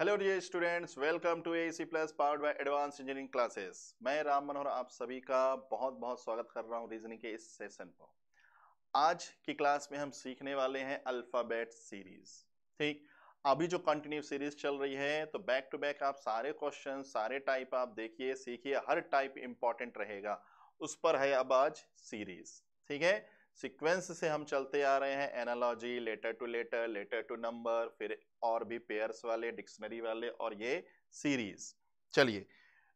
Hello the students welcome to A C plus powered by advance engineering classes मैं राम मनोहर आप सभी का बहुत बहुत स्वागत कर रहा हूँ रीजनिंग के इस सेशन को आज की क्लास में हम सीखने वाले हैं अल्फ़ाबेट सीरीज ठीक अभी जो कंटिन्यू सीरीज चल रही है तो बैक टू बैक आप सारे क्वेश्चन सारे टाइप आप देखिए सीखिए हर टाइप इंपॉर्टेंट रहेगा उस पर है अब आज सीरीज ठीक है सीक्वेंस से हम चलते आ रहे हैं analogy letter to letter letter to number फिर और भी पेयर्स वाले डिक्शनरी वाले और ये सीरीज चलिए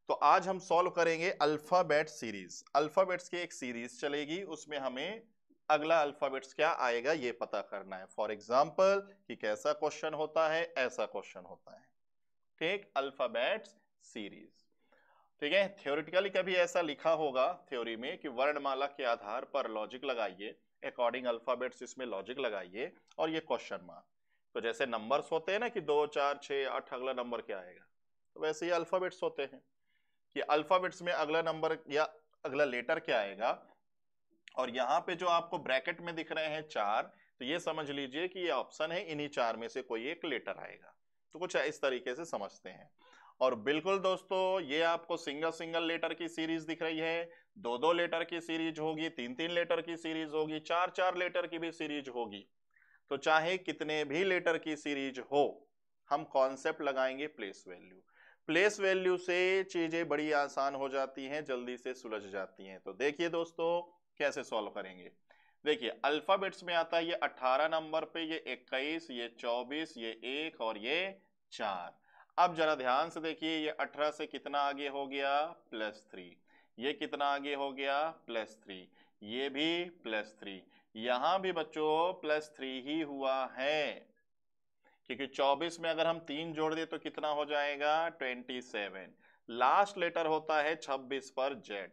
तो आज हम सॉल्व करेंगे अल्फ़ाबेट सीरीज अल्फ़ाबेट्स की एक सीरीज चलेगी उसमें हमें अगला अल्फ़ाबेट्स क्या आएगा ये पता करना है फॉर एग्जाम्पल कि कैसा क्वेश्चन होता है ऐसा क्वेश्चन होता है ठीक अल्फ़ाबेट्स सीरीज ठीक है थ्योरिटिकली कभी ऐसा लिखा होगा थ्योरी में कि वर्णमाला के आधार पर लॉजिक लगाइए अकॉर्डिंग अल्फाबेट्स इसमें लॉजिक लगाइए और ये क्वेश्चन मार्क तो जैसे नंबर्स होते हैं ना कि दो चार छः आठ अगला नंबर क्या आएगा तो वैसे ही अल्फाबेट्स होते हैं कि अल्फाबेट्स में अगला नंबर या अगला लेटर क्या आएगा और यहाँ पे जो आपको ब्रैकेट में दिख रहे हैं चार तो ये समझ लीजिए कि ये ऑप्शन है इन्हीं चार में से कोई एक लेटर आएगा तो कुछ इस तरीके से समझते हैं और बिल्कुल दोस्तों ये आपको सिंगल सिंगल लेटर की सीरीज दिख रही है दो दो लेटर की सीरीज होगी तीन तीन लेटर की सीरीज होगी चार चार लेटर की भी सीरीज होगी तो चाहे कितने भी लेटर की सीरीज हो हम कॉन्सेप्ट लगाएंगे प्लेस वैल्यू प्लेस वैल्यू से चीजें बड़ी आसान हो जाती हैं जल्दी से सुलझ जाती हैं तो देखिए दोस्तों कैसे सॉल्व करेंगे देखिए अल्फाबेट्स में आता है ये 18 नंबर पे ये 21 ये 24 ये एक और ये चार अब जरा ध्यान से देखिए ये अठारह से कितना आगे हो गया प्लस थ्री ये कितना आगे हो गया प्लस थ्री ये भी प्लस थ्री यहां भी बच्चों प्लस थ्री ही हुआ है क्योंकि 24 में अगर हम तीन जोड़ दें तो कितना हो जाएगा 27 लास्ट लेटर होता है 26 पर जेड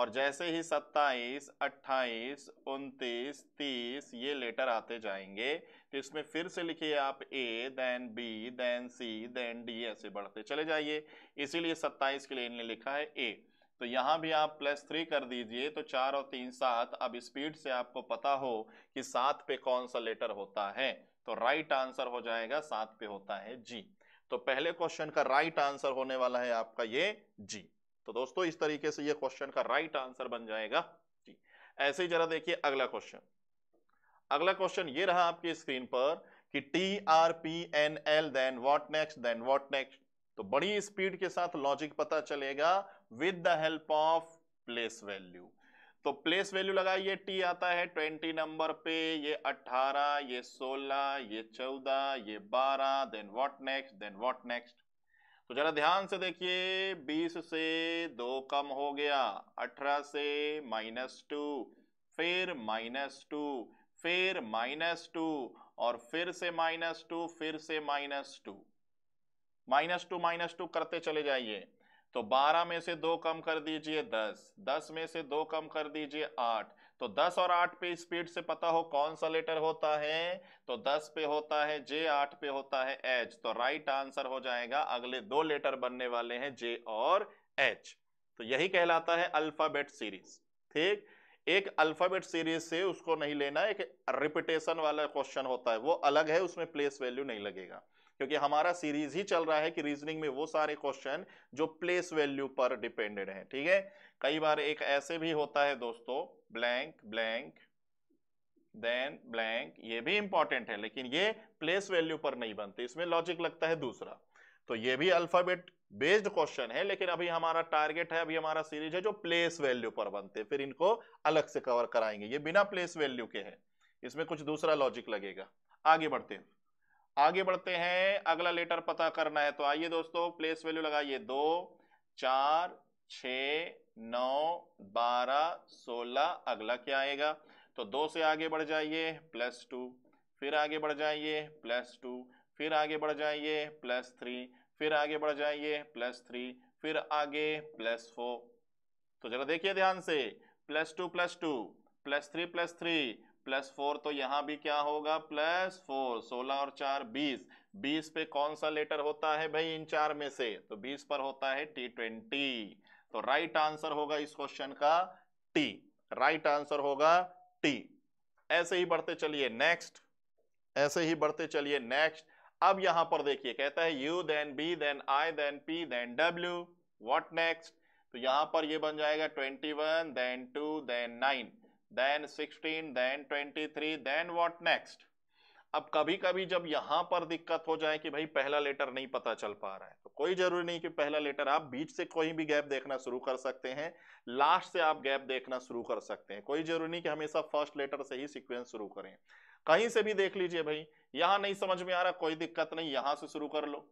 और जैसे ही 27, 28, 29, 30 ये लेटर आते जाएंगे तो इसमें फिर से लिखिए आप A then B then C then D ऐसे बढ़ते चले जाइए इसीलिए 27 के लिए इन्हें लिखा है ए तो यहाँ भी आप प्लस थ्री कर दीजिए तो चार और तीन सात अब स्पीड से आपको पता हो कि सात पे कौन सा लेटर होता है तो राइट आंसर हो जाएगा सात पे होता है जी तो पहले क्वेश्चन का राइट आंसर होने वाला है आपका ये जी तो दोस्तों इस तरीके से ये क्वेश्चन का राइट आंसर बन जाएगा जी ऐसे ही जरा देखिए अगला क्वेश्चन अगला क्वेश्चन ये रहा आपकी स्क्रीन पर कि T R P N L then what next then what next तो बड़ी स्पीड के साथ लॉजिक पता चलेगा with the help of place value तो प्लेस वैल्यू लगाइए टी आता है ट्वेंटी नंबर पे ये अट्ठारह ये सोलह ये चौदह ये बारह then what next then what next तो जरा ध्यान से देखिए बीस से दो कम हो गया 18 से माइनस टू फिर माइनस टू फिर माइनस टू और फिर से माइनस टू फिर से minus two minus two minus two करते चले जाइए तो बारह में से दो कम कर दीजिए दस दस में से दो कम कर दीजिए आठ तो 10 और 8 पे स्पीड से पता हो कौन सा लेटर होता है तो 10 पे होता है जे 8 पे होता है एच तो राइट आंसर हो जाएगा अगले दो लेटर बनने वाले हैं जे और एच तो यही कहलाता है अल्फाबेट सीरीज ठीक एक अल्फाबेट सीरीज से उसको नहीं लेना एक रिपीटेशन वाला क्वेश्चन होता है वो अलग है उसमें प्लेस वैल्यू नहीं लगेगा क्योंकि हमारा सीरीज ही चल रहा है कि रीजनिंग में वो सारे क्वेश्चन जो प्लेस वैल्यू पर डिपेंडेड है ठीक है कई बार एक ऐसे भी होता है दोस्तों ब्लैंक ब्लैंक देन ब्लैंक ये भी इंपॉर्टेंट है लेकिन ये प्लेस वैल्यू पर नहीं बनते इसमें लॉजिक लगता है दूसरा तो ये भी अल्फाबेट बेस्ड क्वेश्चन है लेकिन अभी हमारा टारगेट है अभी हमारा सीरीज है जो प्लेस वैल्यू पर बनते हैं फिर इनको अलग से कवर कराएंगे ये बिना प्लेस वैल्यू के है इसमें कुछ दूसरा लॉजिक लगेगा आगे बढ़ते हैं आगे बढ़ते हैं अगला लेटर पता करना है तो आइए दोस्तों प्लेस वैल्यू लगाइए दो चार छ नौ बारह सोलह अगला क्या आएगा तो दो से आगे बढ़ जाइए प्लस टू फिर आगे बढ़ जाइए प्लस टू फिर आगे बढ़ जाइए प्लस थ्री फिर आगे बढ़ जाइए प्लस थ्री फिर आगे प्लस फोर तो जरा देखिए ध्यान से plus two plus two plus three plus three plus four तो यहां भी क्या होगा प्लस फोर सोलह और चार बीस बीस पे कौन सा लेटर होता है भाई इन चार में से तो बीस पर होता है टी ट्वेंटी तो राइट आंसर होगा इस क्वेश्चन का टी राइट आंसर होगा टी ऐसे ही बढ़ते चलिए नेक्स्ट ऐसे ही बढ़ते चलिए नेक्स्ट अब यहां पर देखिए कहता है U then B then I then P then W what next तो यहां पर ये बन जाएगा twenty one then two then nine then 16 then 23 then what next अब कभी कभी जब यहां पर दिक्कत हो जाए कि भाई पहला लेटर नहीं पता चल पा रहा है तो कोई जरूरी नहीं कि पहला लेटर आप बीच से कोई भी गैप देखना शुरू कर सकते हैं लास्ट से आप गैप देखना शुरू कर सकते हैं कोई जरूरी नहीं कि हमेशा फर्स्ट लेटर से ही सिक्वेंस शुरू करें कहीं से भी देख लीजिए भाई यहाँ नहीं समझ में आ रहा कोई दिक्कत नहीं यहाँ से शुरू कर लो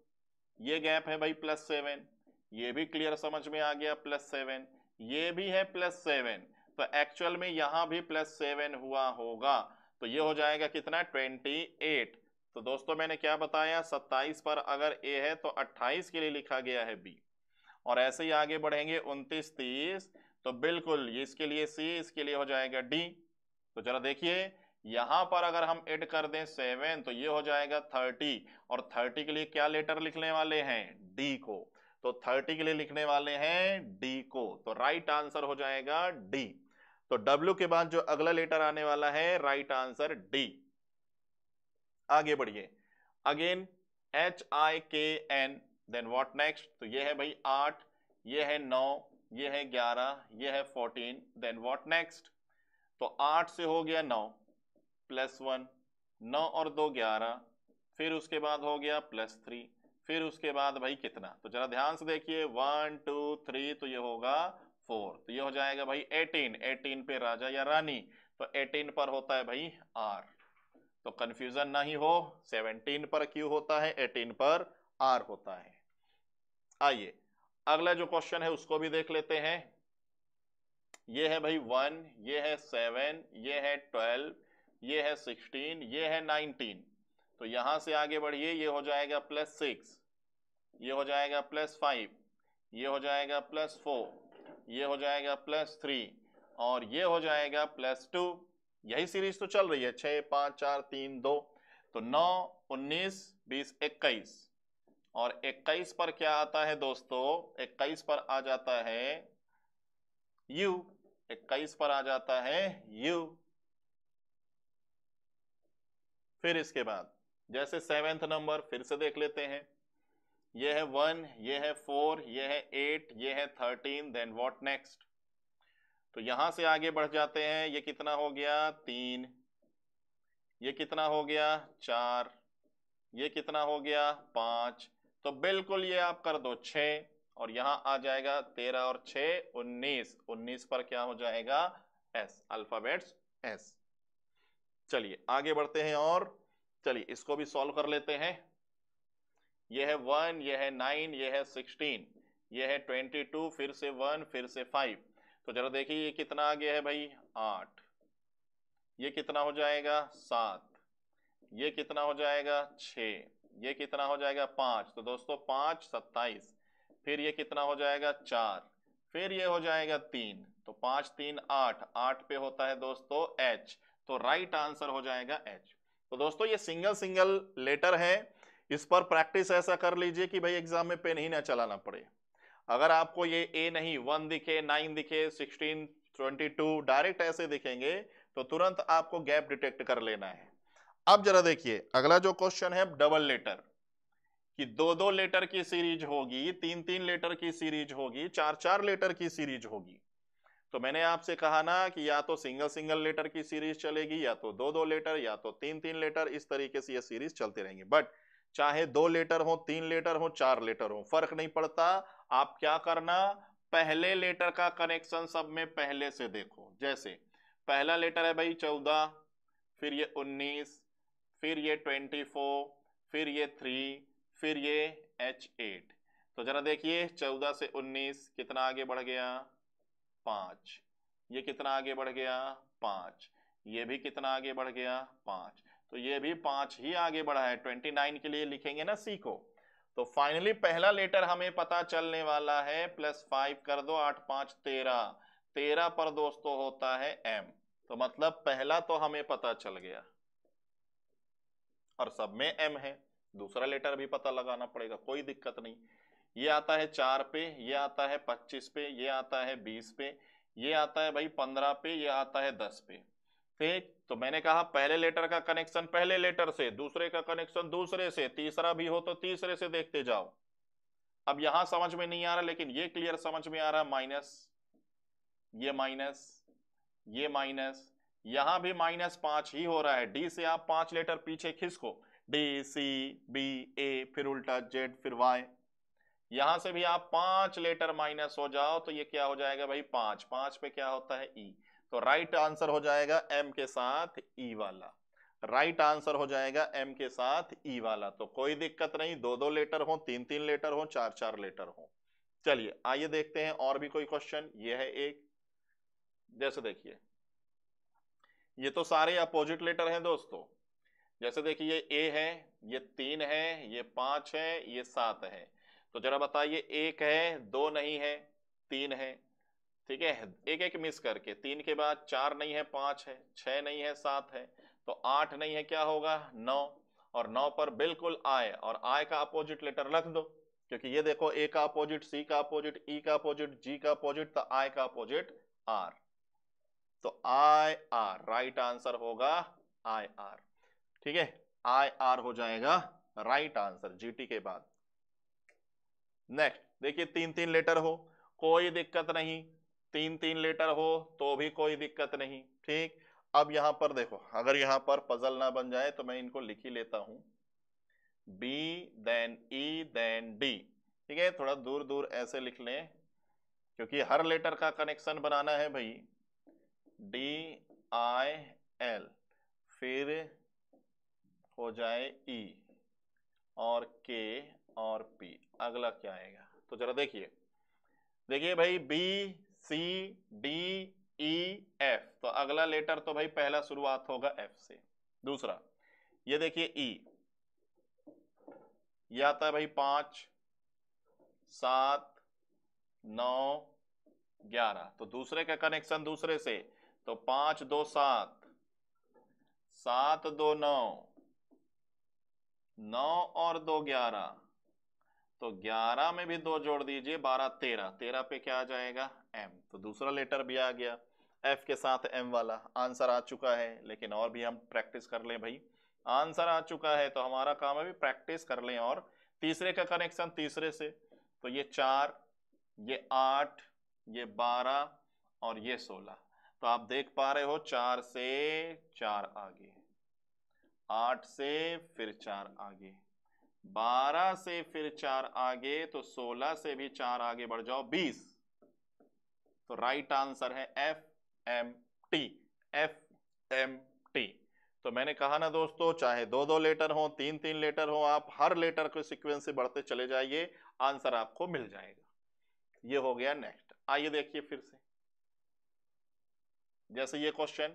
ये गैप है भाई प्लस सेवन ये भी क्लियर समझ में आ गया प्लस सेवन ये भी है प्लस सेवन तो एक्चुअल में यहां भी प्लस सेवन हुआ होगा तो ये हो जाएगा कितना ट्वेंटी एट तो दोस्तों मैंने क्या बताया सत्ताईस पर अगर ए है तो अट्ठाईस के लिए लिखा गया है बी और ऐसे ही आगे बढ़ेंगे उनतीस तीस तो बिल्कुल इसके लिए सी इसके लिए हो जाएगा डी तो जरा देखिए यहां पर अगर हम एड कर दें सेवन तो ये हो जाएगा थर्टी और थर्टी के लिए क्या लेटर लिखने वाले हैं डी को तो थर्टी के लिए लिखने वाले हैं डी को तो राइट आंसर हो जाएगा डी तो डब्ल्यू के बाद जो अगला लेटर आने वाला है राइट आंसर डी आगे बढ़िए अगेन एच आई के एन देन वॉट नेक्स्ट तो ये है भाई आठ ये है नौ ये है ग्यारह ये है फोर्टीन देन वॉट नेक्स्ट तो आठ से हो गया नौ प्लस वन नौ और दो ग्यारह फिर उसके बाद हो गया प्लस थ्री फिर उसके बाद भाई कितना तो जरा ध्यान से देखिए वन टू थ्री तो ये होगा फोर तो ये हो जाएगा भाई एटीन एटीन पे राजा या रानी तो एटीन पर होता है भाई आर तो कंफ्यूजन ना ही हो सेवनटीन पर क्यू होता है एटीन पर आर होता है आइए अगला जो क्वेश्चन है उसको भी देख लेते हैं ये है भाई वन ये है सेवन ये है ट्वेल्व ये है सिक्सटीन ये है नाइनटीन तो यहां से आगे बढ़िए ये हो जाएगा प्लस सिक्स ये हो जाएगा प्लस फाइव ये हो जाएगा प्लस फोर ये हो जाएगा प्लस थ्री और ये हो जाएगा प्लस टू यही सीरीज तो चल रही है छः पाँच चार तीन दो तो नौ उन्नीस बीस इक्कीस और इक्कीस पर क्या आता है दोस्तों इक्कीस पर आ जाता है यू इक्कीस पर आ जाता है यू फिर इसके बाद जैसे सेवेंथ नंबर फिर से देख लेते हैं ये है वन ये है फोर ये है एट ये है थर्टीन देन वॉट नेक्स्ट तो यहां से आगे बढ़ जाते हैं ये कितना हो गया तीन ये कितना हो गया चार ये कितना हो गया पांच तो बिल्कुल ये आप कर दो छ और यहां आ जाएगा तेरह और छ उन्नीस उन्नीस पर क्या हो जाएगा एस अल्फाबेट्स एस चलिए आगे बढ़ते हैं और चलिए इसको भी सॉल्व कर लेते हैं ये है वन ये है नाइन ये है सिक्सटीन ये है ट्वेंटी टू फिर से वन फिर से फाइव तो जरा देखिए ये कितना आ गया है भाई आठ ये कितना हो जाएगा सात ये कितना हो जाएगा छ ये कितना हो जाएगा पाँच तो दोस्तों पाँच सत्ताईस फिर ये कितना हो जाएगा चार फिर ये हो जाएगा तीन तो पाँच तीन आठ आठ पे होता है दोस्तों एच तो राइट आंसर हो जाएगा एच तो दोस्तों ये सिंगल सिंगल लेटर है इस पर प्रैक्टिस ऐसा कर लीजिए कि भाई एग्जाम में पेन ही ना चलाना पड़े अगर आपको ये ए नहीं वन दिखे नाइन दिखे सिक्सटीन ट्वेंटी टू डायरेक्ट ऐसे दिखेंगे तो तुरंत आपको गैप डिटेक्ट कर लेना है अब जरा देखिए अगला जो क्वेश्चन है डबल लेटर कि दो दो लेटर की सीरीज होगी तीन तीन लेटर की सीरीज होगी चार चार लेटर की सीरीज होगी तो मैंने आपसे कहा ना कि या तो सिंगल सिंगल लेटर की सीरीज चलेगी या तो दो दो लेटर या तो तीन तीन लेटर इस तरीके से ये सीरीज चलती रहेंगी बट चाहे दो लेटर हो तीन लेटर हो चार लेटर हो फर्क नहीं पड़ता आप क्या करना पहले लेटर का कनेक्शन सब में पहले से देखो जैसे पहला लेटर है भाई चौदह फिर ये उन्नीस फिर ये ट्वेंटी फोर फिर ये थ्री फिर ये एच एट तो जरा देखिए चौदह से उन्नीस कितना आगे बढ़ गया पांच ये कितना आगे बढ़ गया पांच ये भी कितना आगे बढ़ गया पांच तो ये भी पांच ही आगे बढ़ा है ट्वेंटी नाइन के लिए लिखेंगे ना सी को तो फाइनली पहला लेटर हमें पता चलने वाला है प्लस फाइव कर दो आठ पांच तेरह तेरह पर दोस्तों होता है एम तो मतलब पहला तो हमें पता चल गया और सब में एम है दूसरा लेटर भी पता लगाना पड़ेगा कोई दिक्कत नहीं ये आता है चार पे ये आता है पच्चीस पे ये आता है बीस पे ये आता है भाई पंद्रह पे ये आता है दस पे ठीक तो मैंने कहा पहले लेटर का कनेक्शन पहले लेटर से दूसरे का कनेक्शन दूसरे से तीसरा भी हो तो तीसरे से देखते जाओ अब यहां समझ में नहीं आ रहा लेकिन ये क्लियर समझ में आ रहा माइनस ये माइनस ये माइनस यहां भी माइनस पांच ही हो रहा है डी से आप पांच लेटर पीछे खिसको डी सी बी ए फिर उल्टा जेड फिर वाई यहां से भी आप पांच लेटर माइनस हो जाओ तो ये क्या हो जाएगा भाई पांच पांच पे क्या होता है ई e. तो राइट आंसर हो जाएगा एम के साथ ई e वाला राइट आंसर हो जाएगा एम के साथ ई e वाला तो कोई दिक्कत नहीं दो दो लेटर हो तीन तीन लेटर हो चार चार लेटर हो चलिए आइए देखते हैं और भी कोई क्वेश्चन ये है एक जैसे देखिए ये तो सारे अपोजिट लेटर हैं दोस्तों जैसे देखिए ये ए है ये तीन है ये पांच है ये सात है तो जरा बताइए एक है दो नहीं है तीन है ठीक है एक एक मिस करके तीन के बाद चार नहीं है पांच है छह नहीं है सात है तो आठ नहीं है क्या होगा नौ और नौ पर बिल्कुल आय और आय का अपोजिट लेटर रख दो क्योंकि ये देखो ए का अपोजिट सी का अपोजिट ई e का अपोजिट जी का अपोजिट तो आय का अपोजिट आर तो आई आर राइट आंसर होगा आई आर ठीक है आई आर हो जाएगा राइट आंसर जी के बाद नेक्स्ट देखिए तीन तीन लेटर हो कोई दिक्कत नहीं तीन तीन लेटर हो तो भी कोई दिक्कत नहीं ठीक अब यहां पर देखो अगर यहां पर पजल ना बन जाए तो मैं इनको लिख ही लेता हूं B then E then D ठीक है थोड़ा दूर दूर ऐसे लिख लें क्योंकि हर लेटर का कनेक्शन बनाना है भाई डी आई एल फिर हो जाए ई e और के और पी अगला क्या आएगा तो जरा देखिए देखिए भाई B C D E F तो अगला लेटर तो भाई पहला शुरुआत होगा एफ से दूसरा ये देखिए ई e. आता है तो भाई पांच सात नौ ग्यारह तो दूसरे का कनेक्शन दूसरे से तो पांच दो सात सात दो नौ नौ और दो ग्यारह तो 11 में भी दो जोड़ दीजिए 12 13 13 पे क्या आ जाएगा m तो दूसरा लेटर भी आ गया f के साथ m वाला आंसर आ चुका है लेकिन और भी हम प्रैक्टिस कर लें भाई आंसर आ चुका है तो हमारा काम है भी प्रैक्टिस कर लें और तीसरे का कनेक्शन तीसरे से तो ये चार ये आठ ये बारह और ये सोलह तो आप देख पा रहे हो चार से चार आगे आठ से फिर चार आगे बारह से फिर चार आगे तो सोलह से भी चार आगे बढ़ जाओ बीस तो राइट आंसर है F M T F M T तो मैंने कहा ना दोस्तों चाहे दो दो लेटर हो तीन तीन लेटर हो आप हर लेटर को सीक्वेंस से बढ़ते चले जाइए आंसर आपको मिल जाएगा ये हो गया नेक्स्ट आइए देखिए फिर से जैसे ये क्वेश्चन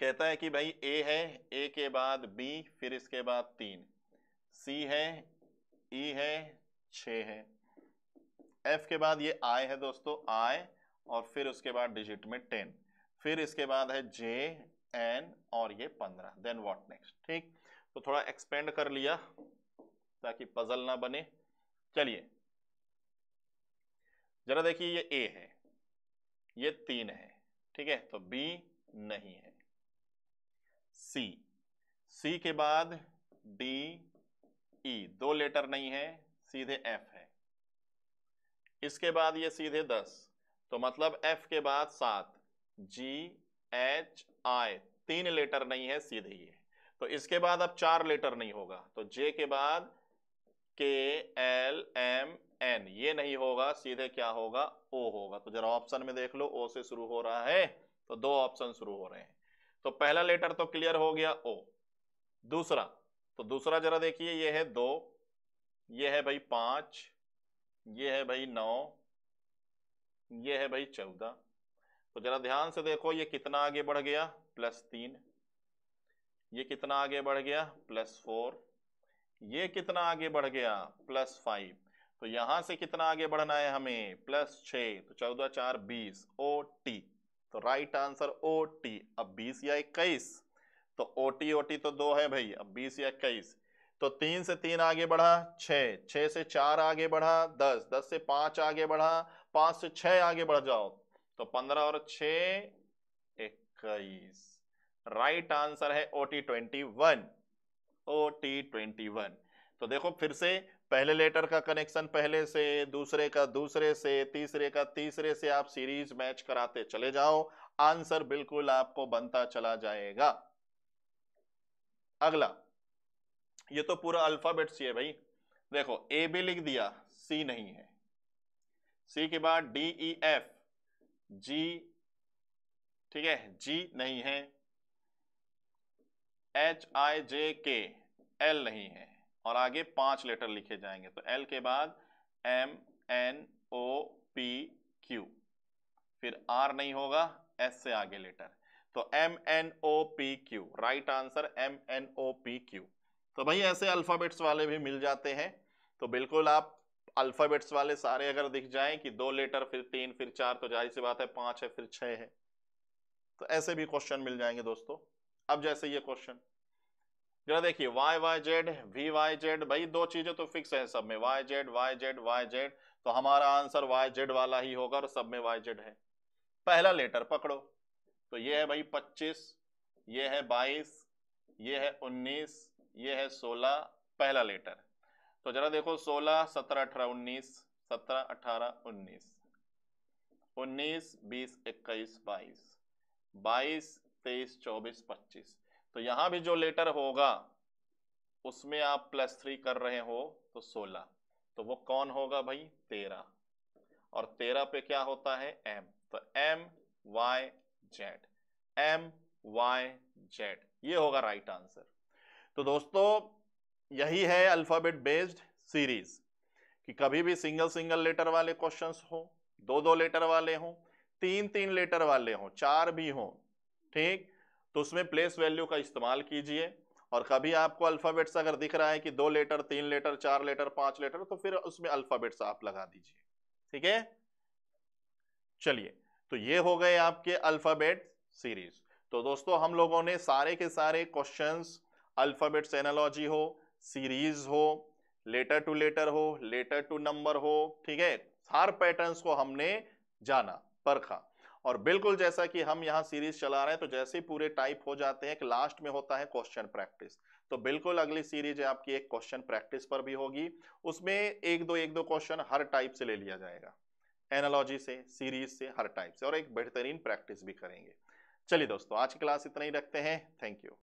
कहता है कि भाई ए है ए के बाद बी फिर इसके बाद तीन सी है ई e है छ है एफ के बाद ये आई है दोस्तों आई और फिर उसके बाद डिजिट में टेन फिर इसके बाद है जे एन और ये पंद्रह देन वॉट नेक्स्ट ठीक तो थोड़ा एक्सपेंड कर लिया ताकि पजल ना बने चलिए जरा देखिए ये ए है ये तीन है ठीक है तो बी नहीं है सी सी के बाद डी ई e, दो लेटर नहीं है सीधे एफ है इसके बाद ये सीधे दस तो मतलब एफ के बाद सात जी एच आई तीन लेटर नहीं है सीधे ये तो इसके बाद अब चार लेटर नहीं होगा तो जे के बाद के एल एम एन ये नहीं होगा सीधे क्या होगा ओ होगा तो जरा ऑप्शन में देख लो ओ से शुरू हो रहा है तो दो ऑप्शन शुरू हो रहे हैं तो पहला लेटर तो क्लियर हो गया ओ दूसरा तो दूसरा जरा देखिए ये है दो ये है भाई पाँच ये है भाई नौ ये है भाई चौदह तो जरा ध्यान से देखो ये कितना आगे बढ़ गया प्लस तीन ये कितना आगे बढ़ गया प्लस फोर ये कितना आगे बढ़ गया प्लस फाइव तो यहां से कितना आगे बढ़ना है हमें प्लस छ तो चौदह चार बीस ओ टी तो राइट आंसर ओ टी अब बीस या इक्कीस तो ओ टी ओ टी तो दो है भाई अब बीस या इक्कीस तो तीन से तीन आगे बढ़ा छ छ से चार आगे बढ़ा दस दस से पांच आगे बढ़ा पांच से छ आगे बढ़ जाओ तो पंद्रह और छ इक्कीस राइट आंसर है O T twenty one O T twenty one तो देखो फिर से पहले लेटर का कनेक्शन पहले से दूसरे का दूसरे से तीसरे का तीसरे से आप सीरीज मैच कराते चले जाओ आंसर बिल्कुल आपको बनता चला जाएगा अगला ये तो पूरा अल्फाबेट सी है भाई देखो ए भी लिख दिया सी नहीं है सी के बाद डी ई एफ जी ठीक है जी नहीं है एच आई जे के एल नहीं है और आगे पांच लेटर लिखे जाएंगे तो एल के बाद M N O P Q फिर आर नहीं होगा एस से आगे लेटर तो M N O P Q right answer M N O P Q तो भाई ऐसे अल्फ़ाबेट्स वाले भी मिल जाते हैं तो बिल्कुल आप अल्फ़ाबेट्स वाले सारे अगर दिख जाएं कि दो लेटर फिर तीन फिर चार तो जाहिर सी बात है पांच है फिर छह है तो ऐसे भी क्वेश्चन मिल जाएंगे दोस्तों अब जैसे ये क्वेश्चन जरा देखिए Y Y Z V Y Z भाई दो चीज़ें तो फिक्स है सब में Y Z Y Z Y Z तो हमारा आंसर वाई जेड वाला ही होगा और सब में वाई जेड है पहला लेटर पकड़ो तो ये है भाई पच्चीस ये है बाईस ये है उन्नीस ये है सोलह पहला लेटर तो जरा देखो सोलह सत्रह अठारह उन्नीस सत्रह अठारह उन्नीस उन्नीस बीस इक्कीस बाईस बाईस तेईस चौबीस पच्चीस तो यहां भी जो लेटर होगा उसमें आप प्लस थ्री कर रहे हो तो सोलह तो वो कौन होगा भाई तेरह और तेरह पे क्या होता है एम तो M Y Z M Y Z ये होगा राइट आंसर तो दोस्तों यही है अल्फाबेट बेस्ड सीरीज कि कभी भी सिंगल सिंगल लेटर वाले क्वेश्चंस हो दो दो लेटर वाले हो तीन तीन लेटर वाले हो चार भी हो ठीक तो उसमें प्लेस वैल्यू का इस्तेमाल कीजिए और कभी आपको अल्फ़ाबेट्स अगर दिख रहा है कि दो लेटर तीन लेटर चार लेटर पांच लेटर तो फिर उसमें अल्फ़ाबेट्स आप लगा दीजिए ठीक है चलिए तो ये हो गए आपके अल्फाबेट सीरीज तो दोस्तों हम लोगों ने सारे के सारे क्वेश्चंस अल्फाबेट सेनोलॉजी हो सीरीज हो लेटर टू लेटर हो लेटर टू नंबर हो ठीक है हर पैटर्न्स को हमने जाना परखा और बिल्कुल जैसा कि हम यहाँ सीरीज चला रहे हैं तो जैसे ही पूरे टाइप हो जाते हैं लास्ट में होता है क्वेश्चन प्रैक्टिस तो बिल्कुल अगली सीरीज आपकी एक क्वेश्चन प्रैक्टिस पर भी होगी उसमें एक दो एक दो क्वेश्चन हर टाइप से ले लिया जाएगा एनालॉजी से सीरीज से हर टाइप से और एक बेहतरीन प्रैक्टिस भी करेंगे चलिए दोस्तों आज की क्लास इतना ही रखते हैं थैंक यू